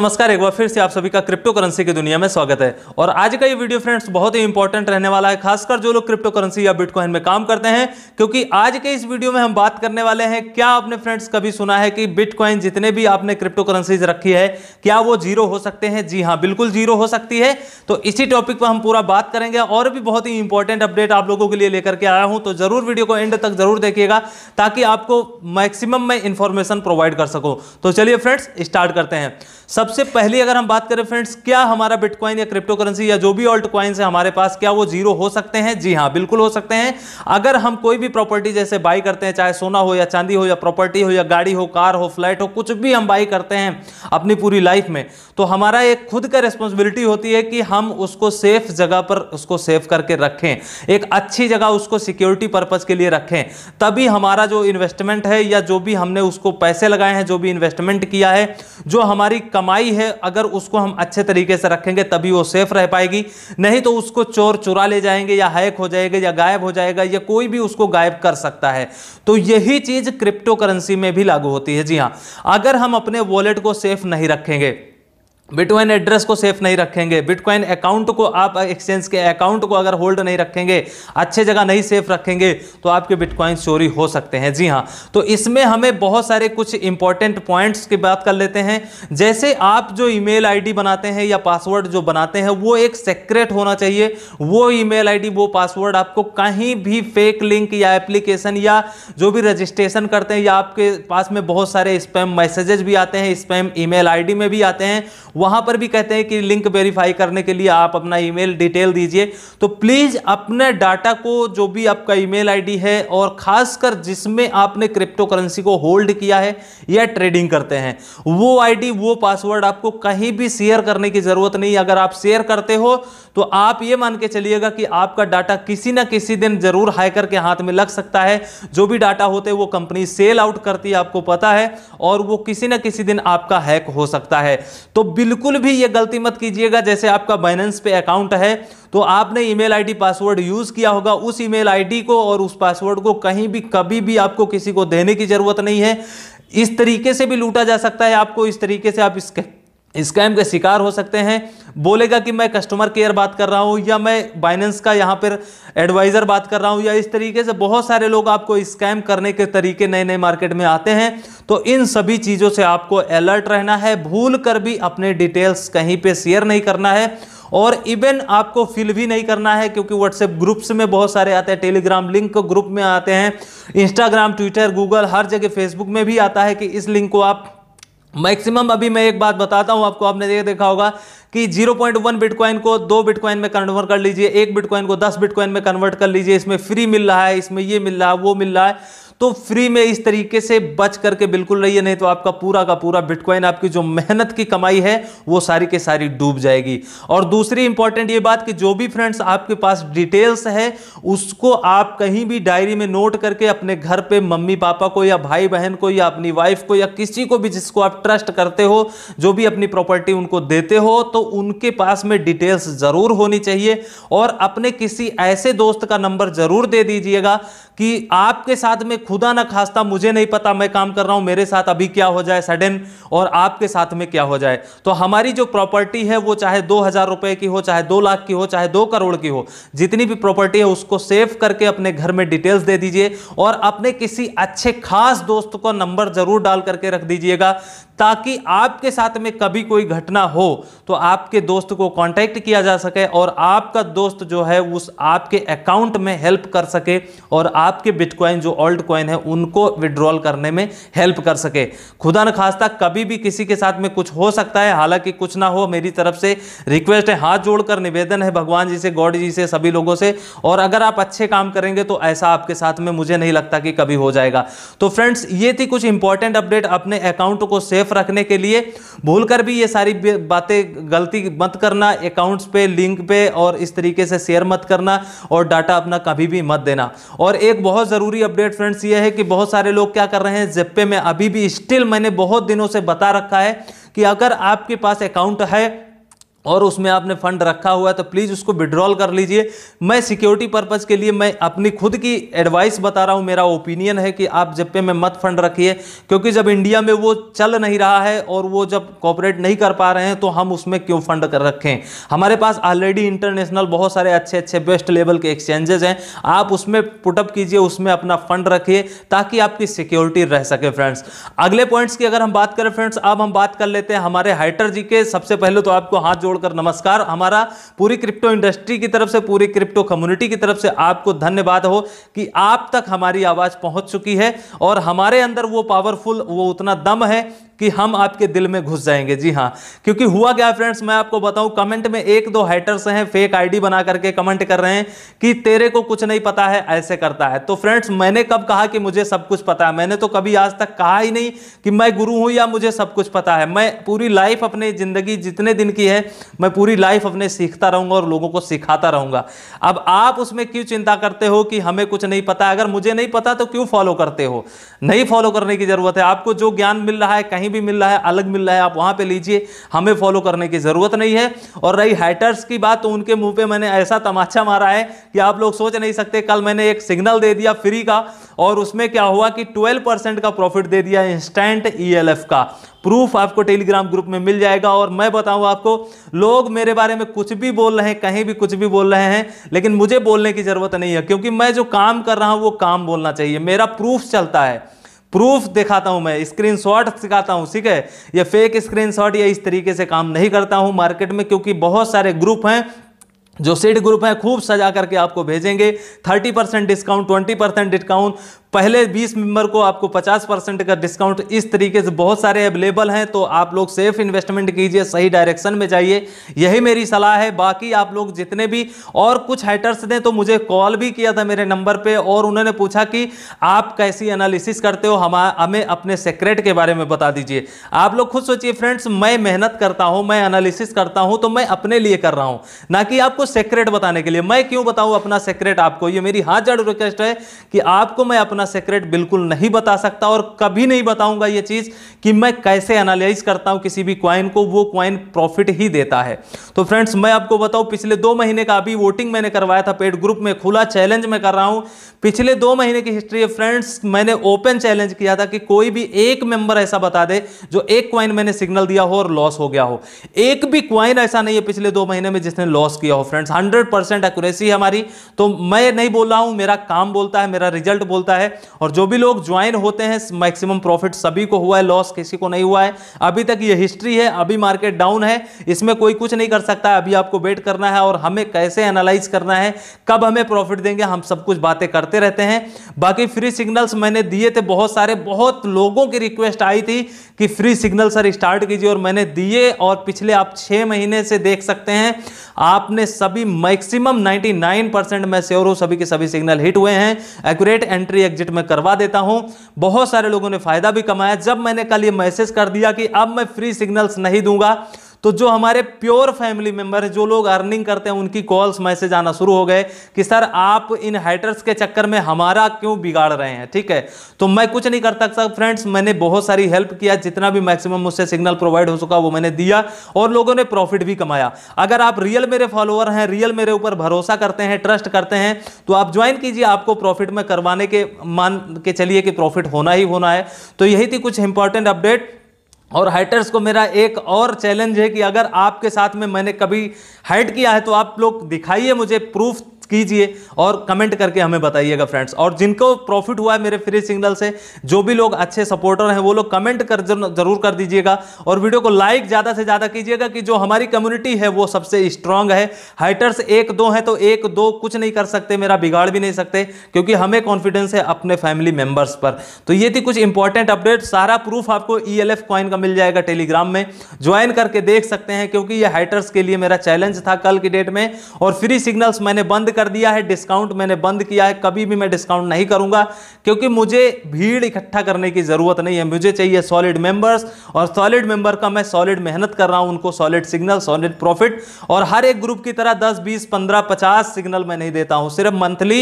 नमस्कार एक बार फिर से आप सभी का क्रिप्टो करेंसी की दुनिया में स्वागत है और आज का ये वीडियो फ्रेंड्स बहुत ही इंपॉर्टेंट रहने वाला है खासकर जो लोग क्रिप्टो करेंसी या बिटकॉइन में काम करते हैं क्योंकि आज के इस वीडियो में हम बात करने वाले हैं क्या आपने फ्रेंड्स कभी सुना है कि बिटकॉइन जितने भी आपने क्रिप्टो करेंसीज रखी है क्या वो जीरो हो सकते हैं जी हाँ बिल्कुल जीरो हो सकती है तो इसी टॉपिक पर हम पूरा बात करेंगे और भी बहुत ही इंपॉर्टेंट अपडेट आप लोगों के लिए लेकर के आया हूँ तो जरूर वीडियो को एंड तक जरूर देखिएगा ताकि आपको मैक्सिमम मैं इंफॉर्मेशन प्रोवाइड कर सकूँ तो चलिए फ्रेंड्स स्टार्ट करते हैं सब सबसे पहली अगर हम बात करें फ्रेंड्स क्या हमारा बिटकॉइन या क्रिप्टो करेंसी या जो भी ऑल्ट कॉइन्स है हमारे पास क्या वो जीरो हो सकते हैं जी हाँ बिल्कुल हो सकते हैं अगर हम कोई भी प्रॉपर्टी जैसे बाई करते हैं चाहे सोना हो या चांदी हो या प्रॉपर्टी हो या गाड़ी हो कार हो फ्लैट हो कुछ भी हम बाई करते हैं अपनी पूरी लाइफ में तो हमारा एक खुद का रिस्पॉन्सिबिलिटी होती है कि हम उसको सेफ जगह पर उसको सेफ करके रखें एक अच्छी जगह उसको सिक्योरिटी पर्पज़ के लिए रखें तभी हमारा जो इन्वेस्टमेंट है या जो भी हमने उसको पैसे लगाए हैं जो भी इन्वेस्टमेंट किया है जो हमारी कमाई बुराई है अगर उसको हम अच्छे तरीके से रखेंगे तभी वो सेफ रह पाएगी नहीं तो उसको चोर चुरा ले जाएंगे या हैक हो जाएगा या गायब हो जाएगा या कोई भी उसको गायब कर सकता है तो यही चीज़ क्रिप्टो करेंसी में भी लागू होती है जी हाँ अगर हम अपने वॉलेट को सेफ नहीं रखेंगे बिटकॉइन एड्रेस को सेफ नहीं रखेंगे बिटकॉइन अकाउंट को आप एक्सचेंज के अकाउंट को अगर होल्ड नहीं रखेंगे अच्छे जगह नहीं सेफ रखेंगे तो आपके बिटकॉइन चोरी हो सकते हैं जी हाँ तो इसमें हमें बहुत सारे कुछ इंपॉर्टेंट पॉइंट्स की बात कर लेते हैं जैसे आप जो ईमेल आईडी बनाते हैं या पासवर्ड जो बनाते हैं वो एक सेक्रेट होना चाहिए वो ई मेल वो पासवर्ड आपको कहीं भी फेक लिंक या एप्लीकेशन या जो भी रजिस्ट्रेशन करते हैं या आपके पास में बहुत सारे स्पैम मैसेजेज भी आते हैं स्पैम ईमेल मेल में भी आते हैं वहां पर भी कहते हैं कि लिंक वेरीफाई करने के लिए आप अपना ईमेल डिटेल दीजिए तो प्लीज़ अपने डाटा को जो भी आपका ईमेल आईडी है और ख़ासकर जिसमें आपने क्रिप्टो करेंसी को होल्ड किया है या ट्रेडिंग करते हैं वो आईडी वो पासवर्ड आपको कहीं भी शेयर करने की ज़रूरत नहीं अगर आप शेयर करते हो तो आप ये मान के चलिएगा कि आपका डाटा किसी ना किसी दिन ज़रूर हैकर के हाथ में लग सकता है जो भी डाटा होते वो कंपनी सेल आउट करती है आपको पता है और वो किसी ना किसी दिन आपका हैक हो सकता है तो बिल्कुल बिल्कुल भी ये गलती मत कीजिएगा जैसे आपका बाइनेंस पे अकाउंट है तो आपने ईमेल आईडी पासवर्ड यूज़ किया होगा उस ईमेल आईडी को और उस पासवर्ड को कहीं भी कभी भी आपको किसी को देने की ज़रूरत नहीं है इस तरीके से भी लूटा जा सकता है आपको इस तरीके से आप इसके स्कैम के शिकार हो सकते हैं बोलेगा कि मैं कस्टमर केयर बात कर रहा हूँ या मैं बाइनेंस का यहाँ पर एडवाइज़र बात कर रहा हूँ या इस तरीके से बहुत सारे लोग आपको स्कैम करने के तरीके नए नए मार्केट में आते हैं तो इन सभी चीज़ों से आपको अलर्ट रहना है भूल कर भी अपने डिटेल्स कहीं पर शेयर नहीं करना है और इवन आपको फिल भी नहीं करना है क्योंकि व्हाट्सएप ग्रुप्स में बहुत सारे आते हैं टेलीग्राम लिंक ग्रुप में आते हैं इंस्टाग्राम ट्विटर गूगल हर जगह फेसबुक में भी आता है कि इस लिंक को आप मैक्सिमम अभी मैं एक बात बताता हूं आपको आपने देखा होगा कि 0.1 बिटकॉइन को दो बिटकॉइन में कन्वर्ट कर लीजिए एक बिटकॉइन को दस बिटकॉइन में कन्वर्ट कर लीजिए इसमें फ्री मिल रहा है इसमें ये मिल रहा है वो मिल रहा है तो फ्री में इस तरीके से बच करके बिल्कुल रहिए नहीं तो आपका पूरा का पूरा बिटकॉइन आपकी जो मेहनत की कमाई है वो सारी के सारी डूब जाएगी और दूसरी इंपॉर्टेंट ये बात कि जो भी फ्रेंड्स आपके पास डिटेल्स है उसको आप कहीं भी डायरी में नोट करके अपने घर पे मम्मी पापा को या भाई बहन को या अपनी वाइफ को या किसी को भी जिसको आप ट्रस्ट करते हो जो भी अपनी प्रॉपर्टी उनको देते हो तो उनके पास में डिटेल्स ज़रूर होनी चाहिए और अपने किसी ऐसे दोस्त का नंबर ज़रूर दे दीजिएगा कि आपके साथ में खुदा ना खास्ता मुझे नहीं पता मैं काम कर रहा हूं मेरे साथ अभी क्या हो जाए सडन और आपके साथ में क्या हो जाए तो हमारी जो प्रॉपर्टी है वो चाहे दो हज़ार रुपए की हो चाहे दो लाख की हो चाहे दो करोड़ की हो जितनी भी प्रॉपर्टी है उसको सेव करके अपने घर में डिटेल्स दे दीजिए और अपने किसी अच्छे खास दोस्त को नंबर ज़रूर डाल करके रख दीजिएगा ताकि आपके साथ में कभी कोई घटना हो तो आपके दोस्त को कॉन्टेक्ट किया जा सके और आपका दोस्त जो है उस आपके अकाउंट में हेल्प कर सके और आप आपके बिटकॉइन जो ओल्ड कॉइन है उनको विड्रॉल करने में हेल्प कर सके खुदा न खास्ता कभी भी किसी के साथ में कुछ हो सकता है हालांकि कुछ ना हो मेरी तरफ से रिक्वेस्ट है हाथ जोड़कर निवेदन है भगवान जी से गॉड जी से सभी लोगों से और अगर आप अच्छे काम करेंगे तो ऐसा आपके साथ में मुझे नहीं लगता कि कभी हो जाएगा तो फ्रेंड्स ये थी कुछ इंपॉर्टेंट अपडेट अपने अकाउंट को सेफ रखने के लिए भूल भी ये सारी बातें गलती मत करना अकाउंट्स पे लिंक पे और इस तरीके से शेयर मत करना और डाटा अपना कभी भी मत देना और एक एक बहुत ज़रूरी अपडेट फ्रेंड्स ये है कि बहुत सारे लोग क्या कर रहे हैं जेप्पे में अभी भी स्टिल मैंने बहुत दिनों से बता रखा है कि अगर आपके पास अकाउंट है और उसमें आपने फंड रखा हुआ है तो प्लीज़ उसको विड्रॉल कर लीजिए मैं सिक्योरिटी पर्पज़ के लिए मैं अपनी खुद की एडवाइस बता रहा हूँ मेरा ओपिनियन है कि आप जब पे मैं मत फंड रखिए क्योंकि जब इंडिया में वो चल नहीं रहा है और वो जब कॉपरेट नहीं कर पा रहे हैं तो हम उसमें क्यों फंड कर रखें हमारे पास ऑलरेडी इंटरनेशनल बहुत सारे अच्छे अच्छे बेस्ट लेवल के एक्सचेंजेज हैं आप उसमें पुटअप कीजिए उसमें अपना फंड रखिए ताकि आपकी सिक्योरिटी रह सके फ्रेंड्स अगले पॉइंट्स की अगर हम बात करें फ्रेंड्स अब हम बात कर लेते हैं हमारे हाइटर जी के सबसे पहले तो आपको हाथ जोड़कर नमस्कार हमारा पूरी क्रिप्टो इंडस्ट्री की तरफ से पूरी क्रिप्टो कम्युनिटी की तरफ से आपको धन्यवाद हो कि आप तक हमारी आवाज़ पहुंच चुकी है और हमारे अंदर वो पावरफुल वो उतना दम है कि हम आपके दिल में घुस जाएंगे जी हाँ क्योंकि हुआ क्या फ्रेंड्स मैं आपको बताऊं कमेंट में एक दो हैटर्स हैं फेक आईडी बना करके कमेंट कर रहे हैं कि तेरे को कुछ नहीं पता है ऐसे करता है तो फ्रेंड्स मैंने कब कहा कि मुझे सब कुछ पता है मैंने तो कभी आज तक कहा ही नहीं कि मैं गुरु हूं या मुझे सब कुछ पता है मैं पूरी लाइफ अपने ज़िंदगी जितने दिन की है मैं पूरी लाइफ अपने सीखता रहूंगा और लोगों को सिखाता रहूंगा अब आप उसमें क्यों चिंता करते हो कि हमें कुछ नहीं पता अगर मुझे नहीं पता तो क्यों फॉलो करते हो नहीं फॉलो करने की ज़रूरत है आपको जो ज्ञान मिल रहा है कहीं कहीं भी मिल रहा है अलग मिल रहा है आप वहां पे लीजिए हमें फॉलो करने की ज़रूरत नहीं है और रही हैटर्स की बात तो उनके मुंह पे मैंने ऐसा तमाचा मारा है कि आप लोग सोच नहीं सकते कल मैंने एक सिग्नल दे दिया फ्री का और उसमें क्या हुआ कि ट्वेल्व का प्रॉफिट दे दिया इंस्टेंट ई e का प्रूफ आपको टेलीग्राम ग्रुप में मिल जाएगा और मैं बताऊं आपको लोग मेरे बारे में कुछ भी बोल रहे हैं कहीं भी कुछ भी बोल रहे हैं लेकिन मुझे बोलने की ज़रूरत नहीं है क्योंकि मैं जो काम कर रहा हूं वो काम बोलना चाहिए मेरा प्रूफ चलता है प्रूफ दिखाता हूं मैं स्क्रीनशॉट सिखाता हूँ ठीक है ये फेक स्क्रीनशॉट या इस तरीके से काम नहीं करता हूं मार्केट में क्योंकि बहुत सारे ग्रुप हैं जो सीड ग्रुप हैं खूब सजा करके आपको भेजेंगे 30 परसेंट डिस्काउंट 20 परसेंट डिस्काउंट पहले 20 मेंबर को आपको 50 परसेंट का डिस्काउंट इस तरीके से बहुत सारे अवेलेबल हैं तो आप लोग सेफ इन्वेस्टमेंट कीजिए सही डायरेक्शन में जाइए यही मेरी सलाह है बाकी आप लोग जितने भी और कुछ हैटर्स ने तो मुझे कॉल भी किया था मेरे नंबर पर और उन्होंने पूछा कि आप कैसी एनालिसिस करते हो हम हमें अपने सेक्रेट के बारे में बता दीजिए आप लोग खुद सोचिए फ्रेंड्स मैं मेहनत करता हूँ मैं एनालिसिस करता हूँ तो मैं अपने लिए कर रहा हूँ ना कि आपको सेक्रेट बताने के लिए मैं क्यों बताऊँ अपना सेक्रेट आपको ये मेरी हाथ जड़ रिक्वेस्ट है कि आपको मैं अपना अपना सीक्रेट बिल्कुल नहीं बता सकता और कभी नहीं बताऊंगा ये चीज़ कि मैं कैसे एनालाइज करता हूं किसी भी क्वाइन को वो क्वाइन प्रॉफिट ही देता है तो फ्रेंड्स मैं आपको बताऊं पिछले दो महीने का अभी वोटिंग मैंने करवाया था पेड ग्रुप में खुला चैलेंज में कर रहा हूं पिछले दो महीने की हिस्ट्री है फ्रेंड्स मैंने ओपन चैलेंज किया था कि कोई भी एक मेंबर ऐसा बता दे जो एक क्वाइन मैंने सिग्नल दिया हो और लॉस हो गया हो एक भी क्वाइन ऐसा नहीं है पिछले दो महीने में जिसने लॉस किया हो फ्रेंड्स हंड्रेड परसेंट एक्यूरेसी हमारी तो मैं नहीं बोल रहा हूं मेरा काम बोलता है मेरा रिजल्ट बोलता है और जो भी लोग ज्वाइन होते हैं मैक्सिमम प्रॉफिट सभी को हुआ है लॉस किसी को नहीं हुआ है अभी तक ये हिस्ट्री है अभी मार्केट डाउन है इसमें कोई कुछ नहीं कर सकता अभी आपको वेट करना है और हमें कैसे एनालाइज करना है कब हमें प्रॉफिट देंगे हम सब कुछ बातें करते रहते हैं बाकी फ्री सिग्नल्स मैंने दिए थे बहुत सारे बहुत लोगों की रिक्वेस्ट आई थी कि फ्री सिग्नल सर स्टार्ट कीजिए और मैंने दिए और पिछले आप छह महीने से देख सकते हैं आपने सभी मैक्सिमम 99 परसेंट में श्योर हूँ सभी के सभी सिग्नल हिट हुए हैं एक्यूरेट एंट्री एग्जिट एग्जिट में करवा देता हूं बहुत सारे लोगों ने फायदा भी कमाया जब मैंने कल ये मैसेज कर दिया कि अब मैं फ्री सिग्नल्स नहीं दूंगा तो जो हमारे प्योर फैमिली मेंबर है जो लोग अर्निंग करते हैं उनकी कॉल्स मैसेज आना शुरू हो गए कि सर आप इन हाइटर्स के चक्कर में हमारा क्यों बिगाड़ रहे हैं ठीक है तो मैं कुछ नहीं कर सकता फ्रेंड्स मैंने बहुत सारी हेल्प किया जितना भी मैक्सिमम मुझसे सिग्नल प्रोवाइड हो चुका वो मैंने दिया और लोगों ने प्रॉफिट भी कमाया अगर आप रियल मेरे फॉलोअर हैं रियल मेरे ऊपर भरोसा करते हैं ट्रस्ट करते हैं तो आप ज्वाइन कीजिए आपको प्रॉफिट में करवाने के मान के चलिए कि प्रॉफिट होना ही होना है तो यही थी कुछ इंपॉर्टेंट अपडेट और हाइटर्स को मेरा एक और चैलेंज है कि अगर आपके साथ में मैंने कभी हाइट किया है तो आप लोग दिखाइए मुझे प्रूफ कीजिए और कमेंट करके हमें बताइएगा फ्रेंड्स और जिनको प्रॉफिट हुआ है मेरे फ्री सिग्नल से जो भी लोग अच्छे सपोर्टर हैं वो लोग कमेंट कर जरूर कर दीजिएगा और वीडियो को लाइक ज़्यादा से ज़्यादा कीजिएगा कि जो हमारी कम्युनिटी है वो सबसे स्ट्रांग है हाइटर्स एक दो हैं तो एक दो कुछ नहीं कर सकते मेरा बिगाड़ भी नहीं सकते क्योंकि हमें कॉन्फिडेंस है अपने फैमिली मेम्बर्स पर तो ये थी कुछ इंपॉर्टेंट अपडेट सारा प्रूफ आपको ई एल एफ कॉइन का मिल जाएगा टेलीग्राम में ज्वाइन करके देख सकते हैं क्योंकि ये हाइटर्स के लिए मेरा चैलेंज था कल की डेट में और फ्री सिग्नल्स मैंने बंद कर कर दिया है डिस्काउंट मैंने बंद किया है कभी भी मैं डिस्काउंट नहीं करूंगा क्योंकि मुझे भीड़ इकट्ठा करने की ज़रूरत नहीं है मुझे चाहिए सॉलिड मेंबर्स और सॉलिड मेंबर का मैं सॉलिड मेहनत कर रहा हूं उनको सॉलिड सिग्नल सॉलिड प्रॉफिट और हर एक ग्रुप की तरह दस बीस पंद्रह पचास सिग्नल मैं नहीं देता हूं सिर्फ मंथली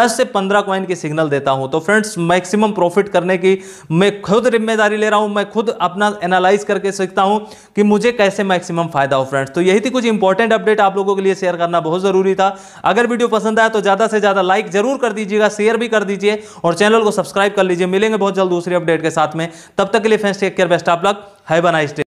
दस से पंद्रह क्वाइन की सिग्नल देता हूं तो फ्रेंड्स मैक्सिमम प्रॉफिट करने की मैं खुद जिम्मेदारी ले रहा हूं मैं खुद अपना एनालाइज करके सीखता हूं कि मुझे कैसे मैक्सिमम फायदा हो फ्रेंड्स तो यही थी कुछ इंपॉर्टेंट अपडेट आप लोगों के लिए शेयर करना बहुत जरूरी था अगर वीडियो वीडियो पसंद आया तो ज़्यादा से ज़्यादा लाइक जरूर कर दीजिएगा शेयर भी कर दीजिए और चैनल को सब्सक्राइब कर लीजिए मिलेंगे बहुत जल्द दूसरी अपडेट के साथ में तब तक के लिए फ्रेंड्स टेक केयर बेस्ट आप लग है बनाइस